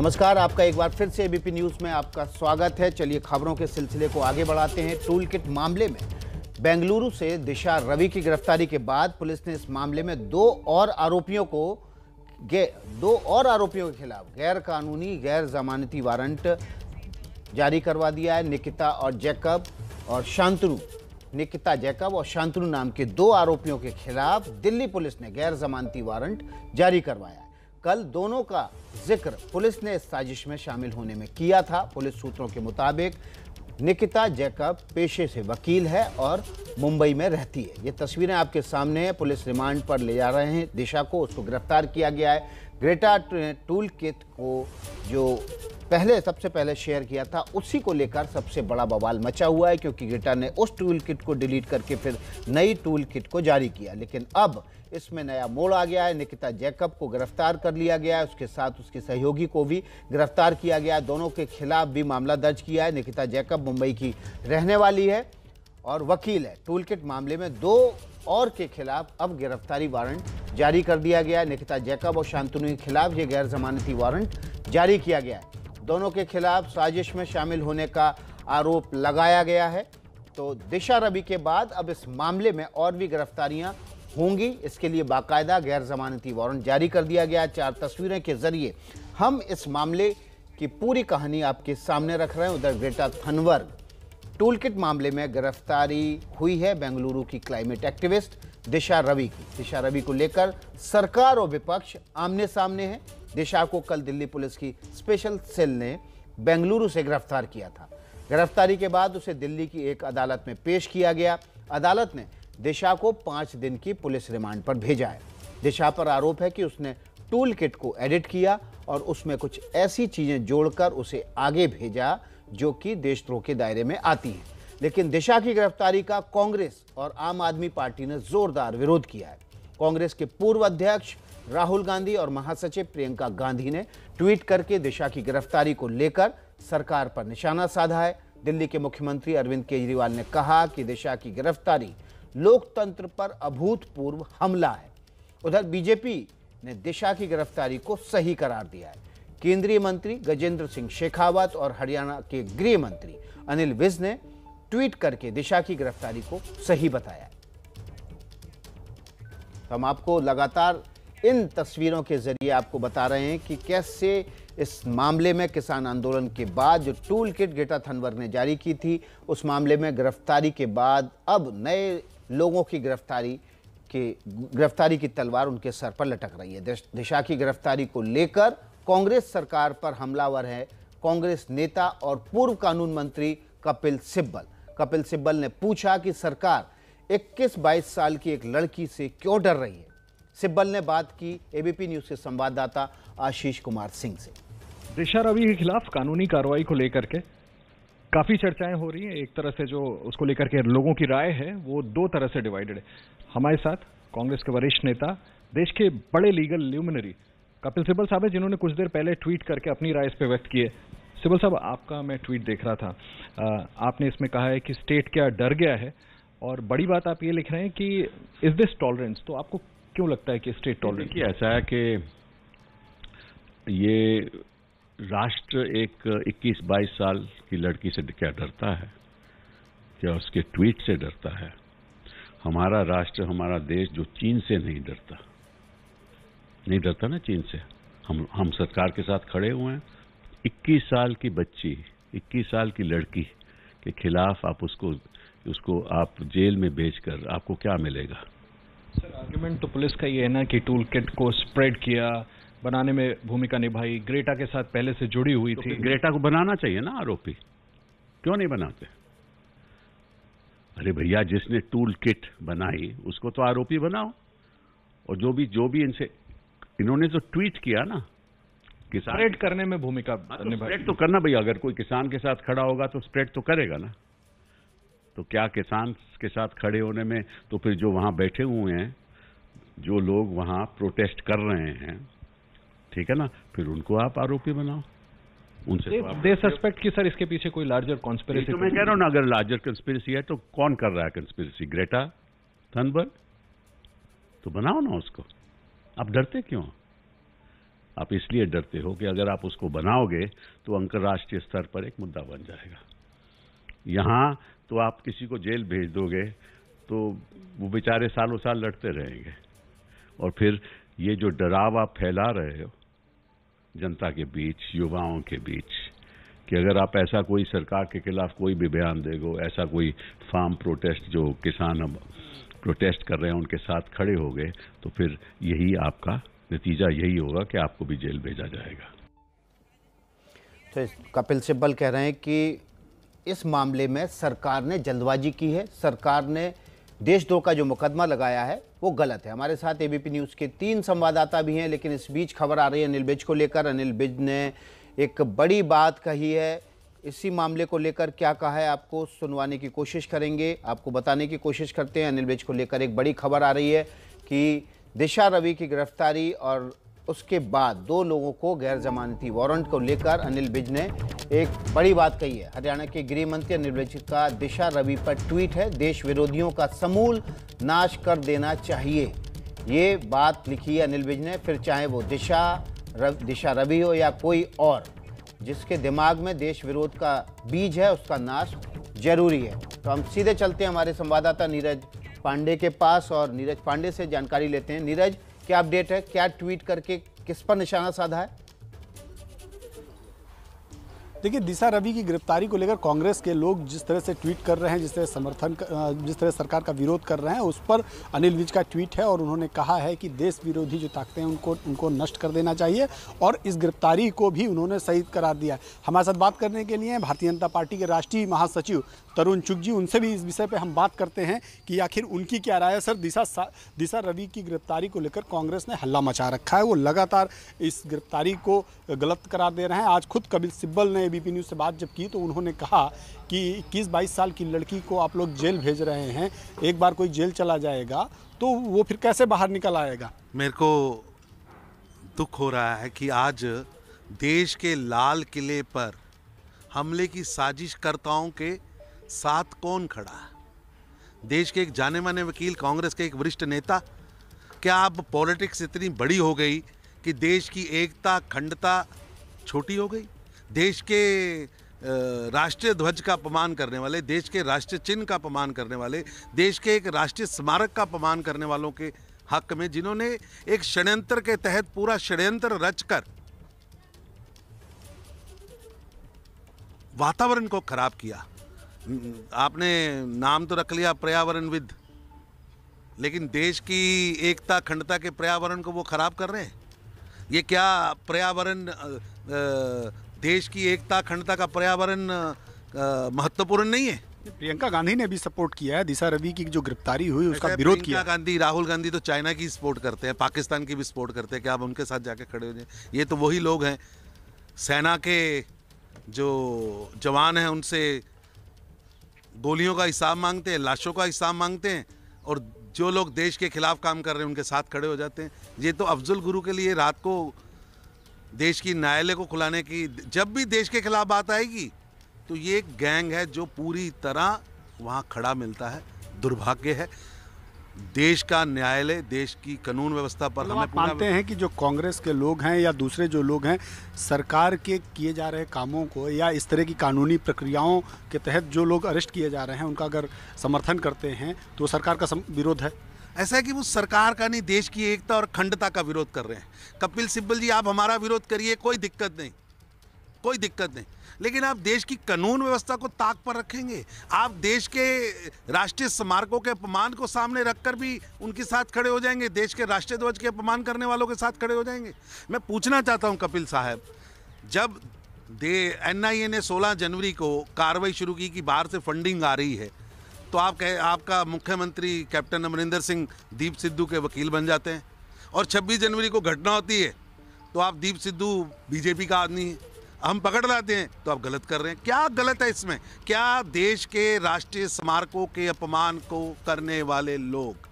नमस्कार आपका एक बार फिर से एबीपी न्यूज़ में आपका स्वागत है चलिए खबरों के सिलसिले को आगे बढ़ाते हैं टूल किट मामले में बेंगलुरु से दिशा रवि की गिरफ्तारी के बाद पुलिस ने इस मामले में दो और आरोपियों को दो और आरोपियों के खिलाफ गैर कानूनी गैर जमानती वारंट जारी करवा दिया है निकिता और जैकब और शांतनु निकिता जैकब और शांतनु नाम के दो आरोपियों के खिलाफ दिल्ली पुलिस ने गैर जमानती वारंट जारी करवाया कल दोनों का जिक्र पुलिस ने इस साजिश में शामिल होने में किया था पुलिस सूत्रों के मुताबिक निकिता जैकब पेशे से वकील है और मुंबई में रहती है ये तस्वीरें आपके सामने हैं पुलिस रिमांड पर ले जा रहे हैं दिशा को उसको गिरफ्तार किया गया है ग्रेटा टूल को जो पहले सबसे पहले शेयर किया था उसी को लेकर सबसे बड़ा बवाल मचा हुआ है क्योंकि गिटा ने उस टूल किट को डिलीट करके फिर नई टूल किट को जारी किया लेकिन अब इसमें नया मोड़ आ गया है निकिता जैकब को गिरफ्तार कर लिया गया है उसके साथ उसके सहयोगी को भी गिरफ्तार किया गया दोनों के खिलाफ भी मामला दर्ज किया है निकिता जैकब मुंबई की रहने वाली है और वकील है टूल किट मामले में दो और के खिलाफ अब गिरफ्तारी वारंट जारी कर दिया गया है निकिता जैकब और शांतनु के खिलाफ ये गैर जमानती वारंट जारी किया गया है दोनों के खिलाफ साजिश में शामिल होने का आरोप लगाया गया है तो दिशा रवि के बाद अब इस मामले में और भी गिरफ्तारियां होंगी इसके लिए बाकायदा गैर जमानती वारंट जारी कर दिया गया चार तस्वीरें के जरिए हम इस मामले की पूरी कहानी आपके सामने रख रहे हैं उधर ग्रेटा थनवर्ग टूलकिट मामले में गिरफ्तारी हुई है बेंगलुरु की क्लाइमेट एक्टिविस्ट दिशा रवि की दिशा रवि को लेकर सरकार और विपक्ष आमने सामने हैं दिशा को कल दिल्ली पुलिस की स्पेशल सेल ने बेंगलुरु से गिरफ्तार किया था गिरफ्तारी के बाद उसे दिल्ली की एक अदालत में पेश किया गया अदालत ने दिशा को पाँच दिन की पुलिस रिमांड पर भेजा है दिशा पर आरोप है कि उसने टूल किट को एडिट किया और उसमें कुछ ऐसी चीज़ें जोड़कर उसे आगे भेजा जो कि देशद्रोह के दायरे में आती है लेकिन दिशा की गिरफ्तारी का कांग्रेस और आम आदमी पार्टी ने जोरदार विरोध किया है कांग्रेस के पूर्व अध्यक्ष राहुल गांधी और महासचिव प्रियंका गांधी ने ट्वीट करके दिशा की गिरफ्तारी को लेकर सरकार पर निशाना साधा है दिल्ली के मुख्यमंत्री अरविंद केजरीवाल ने कहा कि दिशा की गिरफ्तारी लोकतंत्र पर अभूतपूर्व हमला है उधर बीजेपी ने दिशा की गिरफ्तारी को सही करार दिया है केंद्रीय मंत्री गजेंद्र सिंह शेखावत और हरियाणा के गृह मंत्री अनिल विज ने ट्वीट करके दिशा की गिरफ्तारी को सही बताया तो हम आपको लगातार इन तस्वीरों के जरिए आपको बता रहे हैं कि कैसे इस मामले में किसान आंदोलन के बाद जो टूल किट गेटा थनवर ने जारी की थी उस मामले में गिरफ्तारी के बाद अब नए लोगों की गिरफ्तारी के गिरफ्तारी की तलवार उनके सर पर लटक रही है दिशा की गिरफ्तारी को लेकर कांग्रेस सरकार पर हमलावर है कांग्रेस नेता और पूर्व कानून मंत्री कपिल सिब्बल कपिल सिब्बल ने पूछा कि सरकार 21-22 साल की एक लड़की से क्यों डर रही है सिब्बल ने बात की एबीपी न्यूज के संवाददाता आशीष कुमार सिंह से दिशा रवि के खिलाफ कानूनी कार्रवाई को लेकर के काफ़ी चर्चाएं हो रही हैं एक तरह से जो उसको लेकर के लोगों की राय है वो दो तरह से डिवाइडेड है हमारे साथ कांग्रेस के वरिष्ठ नेता देश के बड़े लीगल ल्यूमिनरी कपिल सिब्बल साहब है जिन्होंने कुछ देर पहले ट्वीट करके अपनी राय इस पर व्यक्त किए सिब्बल साहब आपका मैं ट्वीट देख रहा था आपने इसमें कहा है कि स्टेट क्या डर गया है और बड़ी बात आप ये लिख रहे हैं कि इज दिस टॉलरेंस तो आपको क्यों लगता है कि स्टेट टॉलरेंस ऐसा है कि ये राष्ट्र एक 21-22 साल की लड़की से क्या डरता है क्या उसके ट्वीट से डरता है हमारा राष्ट्र हमारा देश जो चीन से नहीं डरता नहीं डरता ना चीन से हम हम सरकार के साथ खड़े हुए हैं 21 साल की बच्ची 21 साल की लड़की के खिलाफ आप उसको उसको आप जेल में भेजकर आपको क्या मिलेगा सर आर्गुमेंट तो पुलिस का ये है ना कि टूल किट को स्प्रेड किया बनाने में भूमिका निभाई ग्रेटा के साथ पहले से जुड़ी हुई तो थी ग्रेटा को बनाना चाहिए ना आरोपी क्यों नहीं बनाते अरे भैया जिसने टूल किट बनाई उसको तो आरोपी बनाओ और जो भी जो भी इनसे इन्होंने जो ट्वीट किया ना किसान स्प्रेड करने में भूमिका हाँ, तो स्प्रेड तो करना भैया अगर कोई किसान के साथ खड़ा होगा तो स्प्रेड तो करेगा ना तो क्या किसान के साथ खड़े होने में तो फिर जो वहां बैठे हुए हैं जो लोग वहां प्रोटेस्ट कर रहे हैं ठीक है ना फिर उनको आप आरोपी बनाओ उनसे तो दे सस्पेक्ट कि सर इसके पीछे कोई लार्जर कॉन्स्पिरसी तो मैं कह रहा हूं ना अगर लार्जर कंस्पिरसी है तो कौन कर रहा है कंस्पिरसी ग्रेटा थनबर्ग तो बनाओ ना उसको आप डरते क्यों आप इसलिए डरते हो कि अगर आप उसको बनाओगे तो अंतर्राष्ट्रीय स्तर पर एक मुद्दा बन जाएगा यहां तो आप किसी को जेल भेज दोगे तो वो बेचारे सालों साल लड़ते रहेंगे और फिर ये जो डराव आप फैला रहे हो जनता के बीच युवाओं के बीच कि अगर आप ऐसा कोई सरकार के खिलाफ कोई भी बयान देगो ऐसा कोई फार्म प्रोटेस्ट जो किसान अब प्रोटेस्ट कर रहे हैं उनके साथ खड़े हो गए तो फिर यही आपका नतीजा यही होगा कि आपको भी जेल भेजा जाएगा तो कपिल सिब्बल कह रहे हैं कि इस मामले में सरकार ने जल्दबाजी की है सरकार ने देशद्रोह का जो मुकदमा लगाया है वो गलत है हमारे साथ एबीपी न्यूज़ के तीन संवाददाता भी हैं लेकिन इस बीच खबर आ रही है अनिल बिज को लेकर अनिल बिज ने एक बड़ी बात कही है इसी मामले को लेकर क्या कहा है आपको सुनवाने की कोशिश करेंगे आपको बताने की कोशिश करते हैं अनिल विज को लेकर एक बड़ी खबर आ रही है कि दिशा रवि की गिरफ्तारी और उसके बाद दो लोगों को गैर जमानती वारंट को लेकर अनिल विज ने एक बड़ी बात कही है हरियाणा के गृह मंत्री अनिल विज का दिशा रवि पर ट्वीट है देश विरोधियों का समूल नाश कर देना चाहिए ये बात लिखी है अनिल विज ने फिर चाहे वो दिशा रव, दिशा रवि हो या कोई और जिसके दिमाग में देश विरोध का बीज है उसका नाश जरूरी है तो हम सीधे चलते हैं हमारे संवाददाता नीरज पांडे के पास और नीरज पांडे से जानकारी लेते हैं नीरज क्या अपडेट है क्या ट्वीट करके किस पर निशाना साधा है देखिए दिशा रवि की गिरफ्तारी को लेकर कांग्रेस के लोग जिस तरह से ट्वीट कर रहे हैं जिस तरह समर्थन जिस तरह सरकार का विरोध कर रहे हैं उस पर अनिल विज का ट्वीट है और उन्होंने कहा है कि देश विरोधी जो ताकतें हैं उनको उनको नष्ट कर देना चाहिए और इस गिरफ्तारी को भी उन्होंने शहीद करार दिया है हमारे साथ बात करने के लिए भारतीय जनता पार्टी के राष्ट्रीय महासचिव तरुण चुग जी उनसे भी इस विषय पर हम बात करते हैं कि आखिर उनकी क्या राय है सर दिशा दिशा रवि की गिरफ्तारी को लेकर कांग्रेस ने हल्ला मचा रखा है वो लगातार इस गिरफ्तारी को गलत करार दे रहे हैं आज खुद कपिल सिब्बल ने एबीपी न्यूज़ से बात जब की तो उन्होंने कहा कि इक्कीस बाईस साल की लड़की को आप लोग जेल भेज रहे हैं एक बार कोई जेल चला जाएगा तो वो फिर कैसे बाहर निकल आएगा मेरे को दुख हो रहा है कि आज देश के लाल किले पर हमले की साजिशकर्ताओं के साथ कौन खड़ा है देश के एक जाने माने वकील कांग्रेस के एक वरिष्ठ नेता क्या अब पॉलिटिक्स इतनी बड़ी हो गई कि देश की एकता खंडता छोटी हो गई देश के राष्ट्रीय ध्वज का अपमान करने वाले देश के राष्ट्रीय चिन्ह का अपमान करने वाले देश के एक राष्ट्रीय स्मारक का अपमान करने वालों के हक में जिन्होंने एक षड्यंत्र के तहत पूरा षड्यंत्र रचकर वातावरण को खराब किया आपने नाम तो रख लिया पर्यावरणविद लेकिन देश की एकता अखंडता के पर्यावरण को वो खराब कर रहे हैं ये क्या पर्यावरण देश की एकता अखंडता का पर्यावरण महत्वपूर्ण नहीं है प्रियंका गांधी ने भी सपोर्ट किया है दिशा रवि की जो गिरफ्तारी हुई अच्छा, उसका विरोध किया गांधी राहुल गांधी तो चाइना की सपोर्ट करते हैं पाकिस्तान की भी सपोर्ट करते हैं कि आप उनके साथ जाके खड़े हो जाए ये तो वही लोग हैं सेना के जो जवान हैं उनसे गोलियों का हिसाब मांगते हैं लाशों का हिसाब मांगते हैं और जो लोग देश के खिलाफ काम कर रहे हैं उनके साथ खड़े हो जाते हैं ये तो अफजल गुरु के लिए रात को देश की न्यायालय को खुलाने की जब भी देश के खिलाफ बात आएगी तो ये एक गैंग है जो पूरी तरह वहाँ खड़ा मिलता है दुर्भाग्य है देश का न्यायालय देश की कानून व्यवस्था पर तो हमें मानते हैं कि जो कांग्रेस के लोग हैं या दूसरे जो लोग हैं सरकार के किए जा रहे कामों को या इस तरह की कानूनी प्रक्रियाओं के तहत जो लोग अरेस्ट किए जा रहे हैं उनका अगर समर्थन करते हैं तो सरकार का विरोध है ऐसा है कि वो सरकार का नहीं देश की एकता और अखंडता का विरोध कर रहे हैं कपिल सिब्बल जी आप हमारा विरोध करिए कोई दिक्कत नहीं कोई दिक्कत नहीं लेकिन आप देश की कानून व्यवस्था को ताक पर रखेंगे आप देश के राष्ट्रीय स्मारकों के अपमान को सामने रखकर भी उनके साथ खड़े हो जाएंगे देश के राष्ट्रीय ध्वज के अपमान करने वालों के साथ खड़े हो जाएंगे मैं पूछना चाहता हूं कपिल साहब जब दे एन ने सोलह जनवरी को कार्रवाई शुरू की कि बाहर से फंडिंग आ रही है तो आप कह आपका मुख्यमंत्री कैप्टन अमरिंदर सिंह दीप सिद्धू के वकील बन जाते हैं और 26 जनवरी को घटना होती है तो आप दीप सिद्धू बीजेपी का आदमी है हम पकड़ लाते हैं तो आप गलत कर रहे हैं क्या गलत है इसमें क्या देश के राष्ट्रीय स्मारकों के अपमान को करने वाले लोग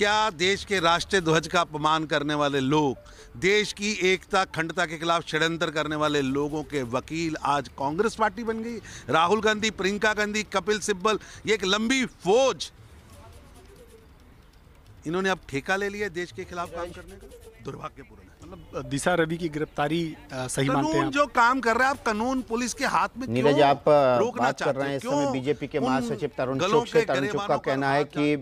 क्या देश के राष्ट्रीय ध्वज का अपमान करने वाले लोग देश की एकता खंडता के खिलाफ षड्यंत्र करने वाले लोगों के वकील आज कांग्रेस पार्टी बन गई राहुल गांधी प्रियंका गांधी कपिल सिब्बल ये एक लंबी फौज इन्होंने अब ठेका ले लिया देश के खिलाफ काम करने का दुर्भाग्यपूर्ण मतलब दिशा रवि की गिरफ्तारी सही मानते हैं जो काम कर रहे हैं आप कानून पुलिस के हाथ में नीरज आप बात कर रहे हैं इस समय बीजेपी के महासचिव तरुण चौक से तरुण चौक का कहना है कि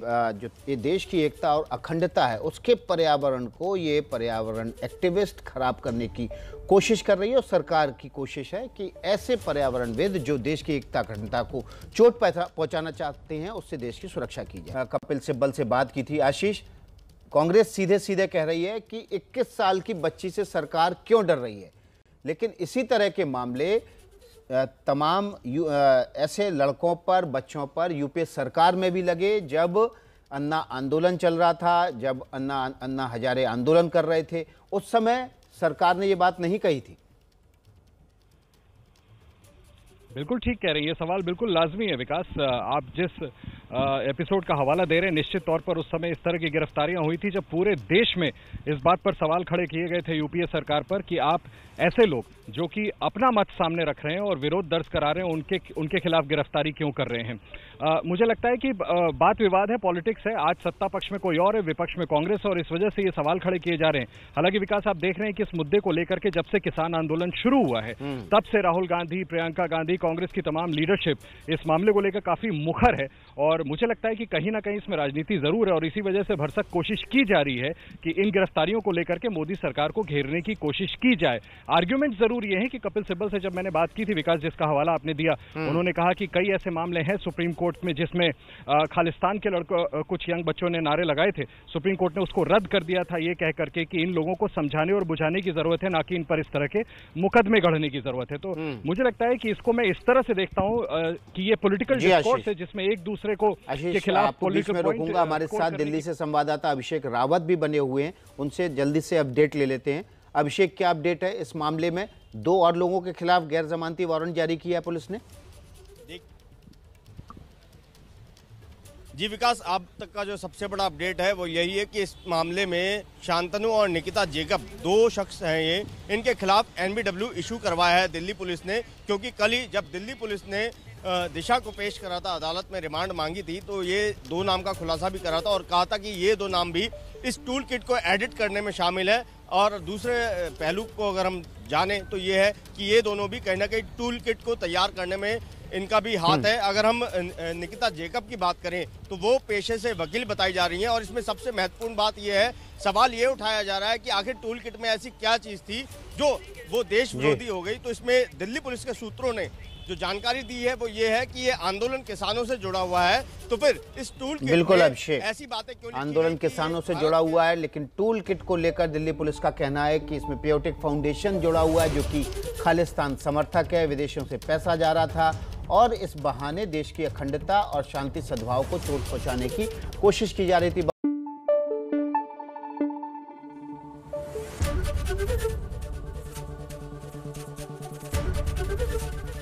जो ये देश की एकता और अखंडता है उसके पर्यावरण को ये पर्यावरण एक्टिविस्ट खराब करने की कोशिश कर रही है और सरकार की कोशिश है कि ऐसे पर्यावरणविद जो देश की एकता अखंडता को चोट पहुंचाना चाहते हैं उससे देश की सुरक्षा की जाए कपिल सिब्बल से बात की थी आशीष कांग्रेस सीधे सीधे कह रही है कि 21 साल की बच्ची से सरकार क्यों डर रही है लेकिन इसी तरह के मामले तमाम ऐसे लड़कों पर बच्चों पर यूपी सरकार में भी लगे जब अन्ना आंदोलन चल रहा था जब अन्ना अन्ना हजारे आंदोलन कर रहे थे उस समय सरकार ने ये बात नहीं कही थी बिल्कुल ठीक कह रही है सवाल बिल्कुल लाजमी है विकास आप जिस एपिसोड का हवाला दे रहे हैं निश्चित तौर पर उस समय इस तरह की गिरफ्तारियां हुई थी जब पूरे देश में इस बात पर सवाल खड़े किए गए थे यूपीए सरकार पर कि आप ऐसे लोग जो कि अपना मत सामने रख रहे हैं और विरोध दर्ज करा रहे हैं उनके उनके खिलाफ गिरफ्तारी क्यों कर रहे हैं आ, मुझे लगता है कि बात विवाद है पॉलिटिक्स है आज सत्ता पक्ष में कोई और है विपक्ष में कांग्रेस और इस वजह से ये सवाल खड़े किए जा रहे हैं हालांकि विकास आप देख रहे हैं कि इस मुद्दे को लेकर के जब से किसान आंदोलन शुरू हुआ है हम्म। तब से राहुल गांधी प्रियंका गांधी कांग्रेस की तमाम लीडरशिप इस मामले को लेकर काफी मुखर है और और मुझे लगता है कि कहीं ना कहीं इसमें राजनीति जरूर है और इसी वजह से भरसक कोशिश की जा रही है कि इन गिरफ्तारियों को लेकर के मोदी सरकार को घेरने की कोशिश की जाए आर्ग्यूमेंट जरूर यह है कि कपिल सिब्बल से जब मैंने बात की थी विकास जिसका हवाला आपने दिया हम्म। उन्होंने कहा कि कई ऐसे मामले हैं सुप्रीम कोर्ट में जिसमें खालिस्तान के लड़कों कुछ यंग बच्चों ने नारे लगाए थे सुप्रीम कोर्ट ने उसको रद्द कर दिया था ये कह करके कि इन लोगों को समझाने और बुझाने की जरूरत है ना कि इन पर इस तरह के मुकदमे गढ़ने की जरूरत है तो हम्म। मुझे लगता है कि इसको मैं इस तरह से देखता हूं कि ये पोलिटिकल डिस्कोर्स है जिसमें एक दूसरे को के खिलाफ में रोकूंगा हमारे uh, साथ दिल्ली से संवाददाता अभिषेक रावत भी बने हुए हैं उनसे जल्दी से अपडेट ले लेते हैं अभिषेक क्या अपडेट है इस मामले में दो और लोगों के खिलाफ गैर जमानती वारंट जारी किया है पुलिस ने जी विकास आप तक का जो सबसे बड़ा अपडेट है वो यही है कि इस मामले में शांतनु और निकिता जेकब दो शख्स हैं ये इनके खिलाफ एनबीडब्ल्यू इशू करवाया है दिल्ली पुलिस ने क्योंकि कल ही जब दिल्ली पुलिस ने दिशा को पेश करा था अदालत में रिमांड मांगी थी तो ये दो नाम का खुलासा भी करा था और कहा था कि ये दो नाम भी इस टूल किट को एडिट करने में शामिल है और दूसरे पहलू को अगर हम जाने तो ये है कि ये दोनों भी कहीं ना कहीं टूल किट को तैयार करने में इनका भी हाथ हम्म। है अगर हम निकिता जेकब की बात करें तो वो पेशे से वकील बताई जा रही हैं और इसमें सबसे महत्वपूर्ण बात यह है सवाल ये उठाया जा रहा है कि आखिर टूल किट में ऐसी क्या चीज थी जो वो देश विरोधी हो गई तो इसमें दिल्ली पुलिस के सूत्रों ने जो जानकारी दी है वो ये है कि ये आंदोलन किसानों से जुड़ा हुआ है तो फिर इस टूल किट बिल्कुल अभिषेक ऐसी बातें क्यों आंदोलन किसानों से जुड़ा हुआ है लेकिन टूल किट को लेकर दिल्ली पुलिस का कहना है कि इसमें पियोटिक फाउंडेशन जुड़ा हुआ है जो कि खालिस्तान समर्थक है विदेशों से पैसा जा रहा था और इस बहाने देश की अखंडता और शांति सद्भाव को चोट पहुंचाने की कोशिश की जा रही थी